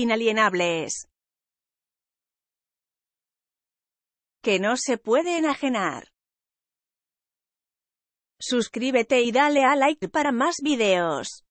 inalienables, que no se puede enajenar. Suscríbete y dale a like para más videos.